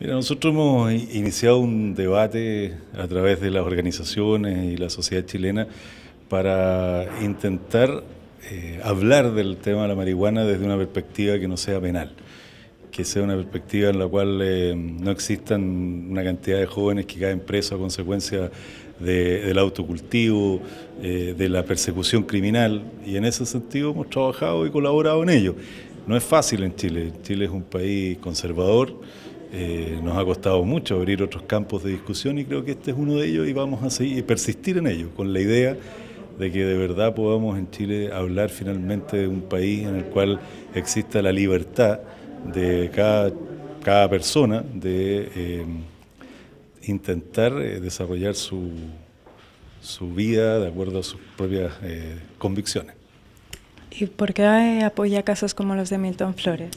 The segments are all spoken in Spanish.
Mira, nosotros hemos iniciado un debate a través de las organizaciones y la sociedad chilena para intentar eh, hablar del tema de la marihuana desde una perspectiva que no sea penal, que sea una perspectiva en la cual eh, no existan una cantidad de jóvenes que caen presos a consecuencia del autocultivo, eh, de la persecución criminal, y en ese sentido hemos trabajado y colaborado en ello. No es fácil en Chile, Chile es un país conservador, eh, nos ha costado mucho abrir otros campos de discusión y creo que este es uno de ellos y vamos a seguir, persistir en ello, con la idea de que de verdad podamos en Chile hablar finalmente de un país en el cual exista la libertad de cada, persona de eh, intentar eh, desarrollar su, vida de acuerdo a sus propias convicciones. ¿Y por qué apoya casos como los de Milton Flores?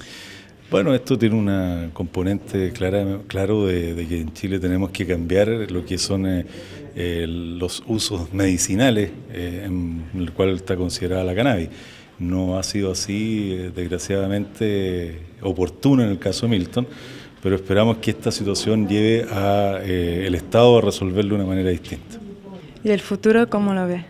Bueno, esto tiene una componente clara, claro de, que en Chile tenemos que cambiar lo que son eh, los usos medicinales eh, en el cual está considerada la cannabis. No ha sido así, eh, desgraciadamente, oportuno en el caso de Milton, pero esperamos que esta situación lleve al Estado a resolverlo de una manera distinta. ¿Y el futuro cómo lo ve?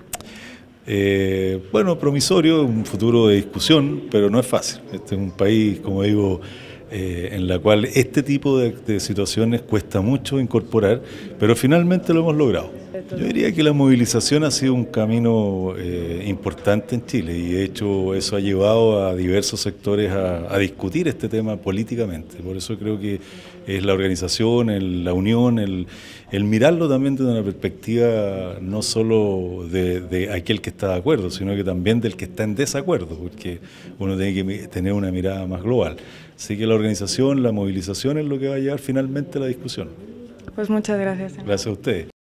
Eh, bueno, promisorio, un futuro de discusión, pero no es fácil. Este es un país, como digo, eh, en la cual este tipo de situaciones cuesta mucho incorporar, pero finalmente lo hemos logrado. Yo diría que la movilización ha sido un camino eh, importante en Chile y de hecho eso ha llevado a diversos sectores a, discutir este tema políticamente. Por eso creo que es la organización, la unión, el, mirarlo también desde una perspectiva no solo de, de, aquel que está de acuerdo, sino que también del que está en desacuerdo, porque uno tiene que tener una mirada más global. Así que la organización, la movilización es lo que va a llevar finalmente a la discusión. Pues muchas gracias. Gracias a ustedes.